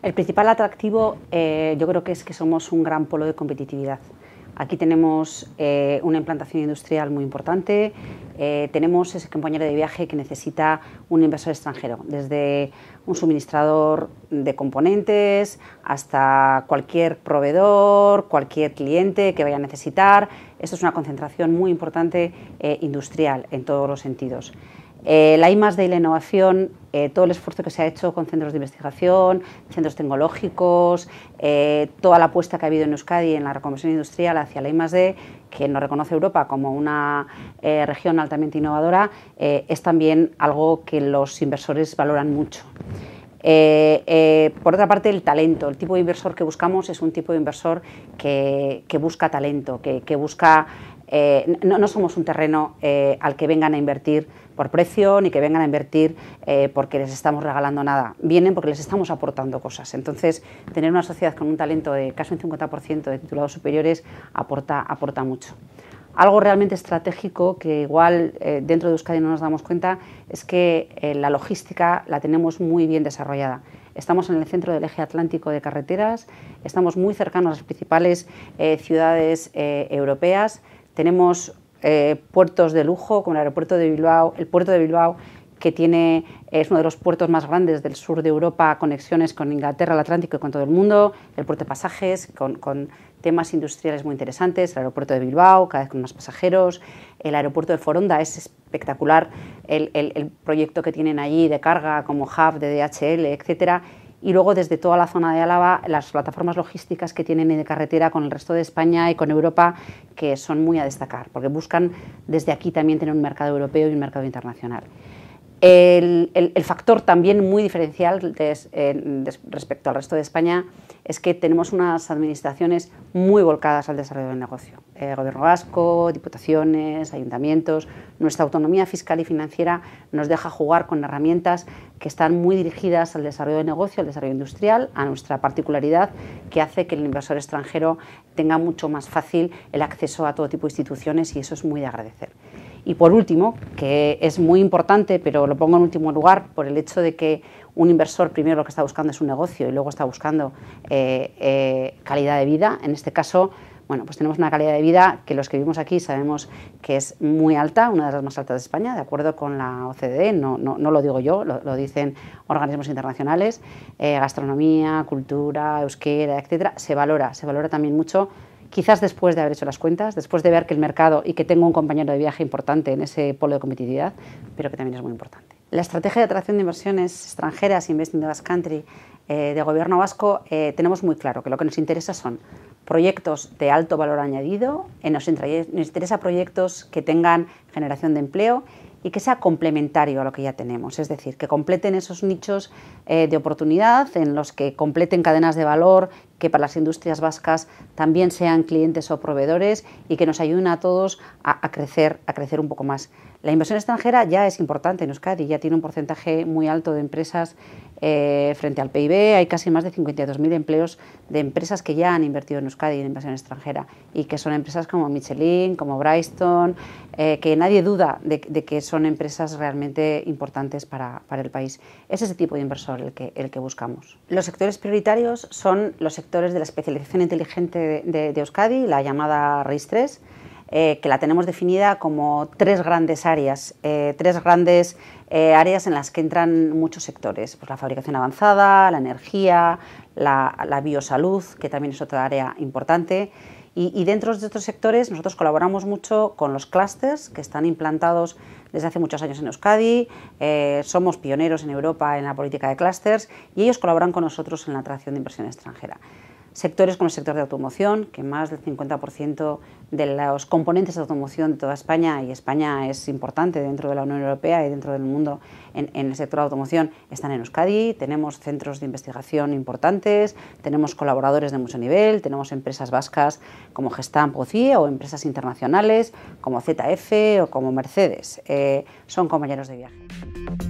El principal atractivo eh, yo creo que es que somos un gran polo de competitividad. Aquí tenemos eh, una implantación industrial muy importante, eh, tenemos ese compañero de viaje que necesita un inversor extranjero, desde un suministrador de componentes hasta cualquier proveedor, cualquier cliente que vaya a necesitar. Esto es una concentración muy importante industrial en todos los sentidos. Eh, la I D y la innovación, eh, todo el esfuerzo que se ha hecho con centros de investigación, centros tecnológicos, eh, toda la apuesta que ha habido en Euskadi en la reconversión industrial hacia la I D, que nos reconoce Europa como una región altamente innovadora, es también algo que los inversores valoran mucho. por otra parte, el talento. El tipo de inversor que buscamos es un tipo de inversor que, busca talento, que busca eh, no, somos un terreno eh, al que vengan a invertir por precio, ni que vengan a invertir eh, porque les estamos regalando nada. Vienen porque les estamos aportando cosas. Entonces, tener una sociedad con un talento de casi un 50% de titulados superiores aporta, mucho. Algo realmente estratégico que igual dentro de Euskadi no nos damos cuenta es que la logística la tenemos muy bien desarrollada. Estamos en el centro del eje atlántico de carreteras, estamos muy cercanos a las principales ciudades europeas. Tenemos eh, puertos de lujo, como el aeropuerto de Bilbao, el puerto de Bilbao, que tiene, es uno de los puertos más grandes del sur de Europa, conexiones con Inglaterra, el Atlántico y con todo el mundo, el puerto de pasajes, con, temas industriales muy interesantes, el aeropuerto de Bilbao, cada vez con más pasajeros, el aeropuerto de Foronda, es espectacular el, proyecto que tienen allí de carga como hub de DHL, etcétera, y luego desde toda la zona de Álava las plataformas logísticas que tienen de carretera con el resto de España y con Europa que son muy a destacar porque buscan desde aquí también tener un mercado europeo y un mercado internacional. El, factor también muy diferencial eh, respecto al resto de España es que tenemos unas administraciones muy volcadas al desarrollo del negocio. Eh, gobierno vasco, diputaciones, ayuntamientos. Nuestra autonomía fiscal y financiera nos deja jugar con herramientas que están muy dirigidas al desarrollo del negocio, al desarrollo industrial, a nuestra particularidad que hace que el inversor extranjero tenga mucho más fácil el acceso a todo tipo de instituciones y eso es muy de agradecer. Y por último, que es muy importante, pero lo pongo en último lugar por el hecho de que un inversor primero lo que está buscando es un negocio y luego está buscando eh, eh, calidad de vida. En este caso, bueno, pues tenemos una calidad de vida que los que vivimos aquí sabemos que es muy alta, una de las más altas de España, de acuerdo con la OCDE, no, lo digo yo, lo, dicen organismos internacionales, eh, gastronomía, cultura, euskera, etcétera, se valora, se valora también mucho quizás después de haber hecho las cuentas, después de ver que el mercado y que tengo un compañero de viaje importante en ese polo de competitividad, pero que también es muy importante. La estrategia de atracción de inversiones extranjeras, Investing in the Basque Country, eh, de gobierno vasco, eh, tenemos muy claro que lo que nos interesa son proyectos de alto valor añadido, eh, nos, interesa proyectos que tengan generación de empleo y que sea complementario a lo que ya tenemos, es decir, que completen esos nichos de oportunidad en los que completen cadenas de valor que para las industrias vascas también sean clientes o proveedores y que nos ayuden a todos a, crecer, a crecer un poco más. La inversión extranjera ya es importante en Euskadi, ya tiene un porcentaje muy alto de empresas eh, frente al PIB, hay casi más de 52.000 empleos de empresas que ya han invertido en Euskadi en inversión extranjera y que son empresas como Michelin, como Bryston, eh, que nadie duda de, que son empresas realmente importantes para, para, el país. Es ese tipo de inversor el que, el que buscamos. Los sectores prioritarios son los sectores de la especialización inteligente de, Euskadi, la llamada RIS3, eh, que la tenemos definida como tres grandes áreas, eh, tres grandes eh, áreas en las que entran muchos sectores, pues la fabricación avanzada, la energía, la, biosalud, que también es otra área importante, y, y, dentro de estos sectores nosotros colaboramos mucho con los clusters que están implantados desde hace muchos años en Euskadi, eh, somos pioneros en Europa en la política de clusters y ellos colaboran con nosotros en la atracción de inversión extranjera sectores como el sector de automoción, que más del 50% de los componentes de automoción de toda España, y España es importante dentro de la Unión Europea y dentro del mundo en, el sector de automoción, están en Euskadi, tenemos centros de investigación importantes, tenemos colaboradores de mucho nivel, tenemos empresas vascas como Gestamp o o empresas internacionales como ZF o como Mercedes. Eh, son compañeros de viaje.